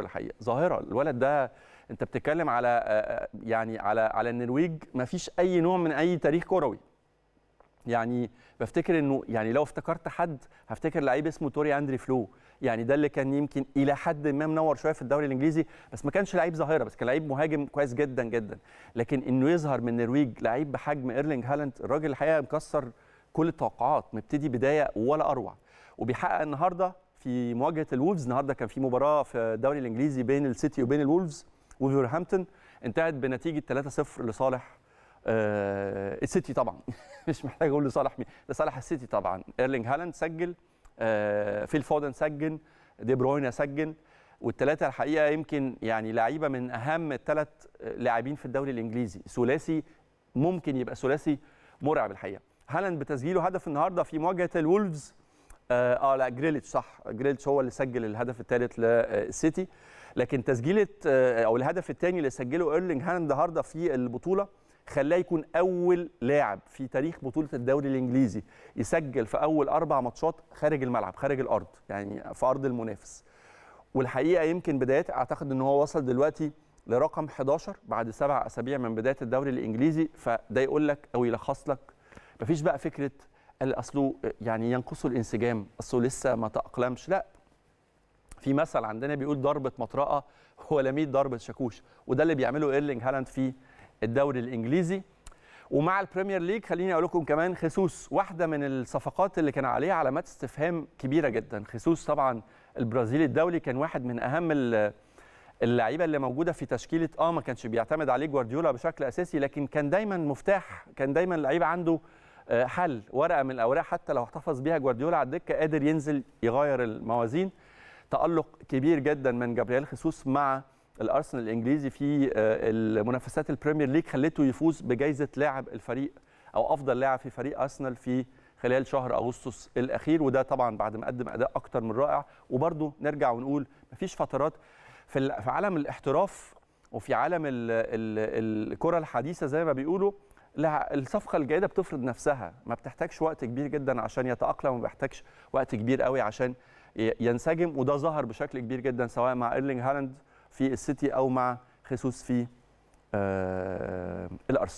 الحقيقه ظاهره الولد ده انت بتتكلم على آه، آه، يعني على على النرويج ما فيش اي نوع من اي تاريخ كروي يعني بفتكر انه يعني لو افتكرت حد هفتكر لعيب اسمه توري اندري فلو يعني ده اللي كان يمكن الى حد ما منور شويه في الدوري الانجليزي بس ما كانش لعيب ظاهره بس كان لعيب مهاجم كويس جدا جدا لكن انه يظهر من النرويج لعيب بحجم ايرلينج هالاند الراجل الحقيقه مكسر كل التوقعات مبتدي بدايه ولا اروع وبيحقق النهارده في مواجهه الولفز النهارده كان في مباراه في الدوري الانجليزي بين السيتي وبين الولفز وولفرهامبتون انتهت بنتيجه 3-0 لصالح آه السيتي طبعا مش محتاج اقول لصالح مين لصالح السيتي طبعا ايرلينج هالاند سجل آه فيل فودن سجل دي بروين سجل والثلاثه الحقيقه يمكن يعني لعيبه من اهم الثلاث لاعبين في الدوري الانجليزي ثلاثي ممكن يبقى ثلاثي مرعب الحقيقه هالاند بتسجيله هدف النهارده في مواجهه الولفز آه،, اه, لا جريليتش صح جريليتش هو اللي سجل الهدف الثالث للسيتي لكن تسجيله آه، او الهدف الثاني اللي سجله ايرلينج هاند النهارده في البطوله خلاه يكون اول لاعب في تاريخ بطوله الدوري الانجليزي يسجل في اول اربع ماتشات خارج الملعب خارج الارض يعني في ارض المنافس والحقيقه يمكن بدايات اعتقد ان هو وصل دلوقتي لرقم 11 بعد سبع اسابيع من بدايه الدوري الانجليزي فده يقول لك او يلخص لك مفيش بقى فكره قال اصله يعني ينقصه الانسجام اصله لسه ما تاقلمش لا في مثل عندنا بيقول ضربه مطرقه ولميت ضربه شاكوش وده اللي بيعمله ايرلينج هالاند في الدوري الانجليزي ومع البريمير ليج خليني اقول لكم كمان خيسوس واحده من الصفقات اللي كان عليها علامات استفهام كبيره جدا خيسوس طبعا البرازيلي الدولي كان واحد من اهم اللعيبه اللي موجوده في تشكيله اه ما كانش بيعتمد عليه جوارديولا بشكل اساسي لكن كان دايما مفتاح كان دايما لعيب عنده آه، حل ورقه من الاوراق حتى لو احتفظ بيها جوارديولا على الدكه قادر ينزل يغير الموازين تالق كبير جدا من جابرييل خيسوس مع الارسنال الانجليزي في آه، المنافسات البريمير ليج خلته يفوز بجائزه لاعب الفريق او افضل لاعب في فريق ارسنال في خلال شهر اغسطس الاخير وده طبعا بعد ما قدم اداء اكتر من رائع وبرده نرجع ونقول مفيش فترات في عالم الاحتراف وفي عالم الكره الحديثه زي ما بيقولوا الصفقه الجيده بتفرض نفسها ما بتحتاجش وقت كبير جدا عشان يتاقلم وما بيحتاجش وقت كبير قوي عشان ينسجم وده ظهر بشكل كبير جدا سواء مع ايرلينج هالاند في السيتي او مع خيسوس في آه، الارسنال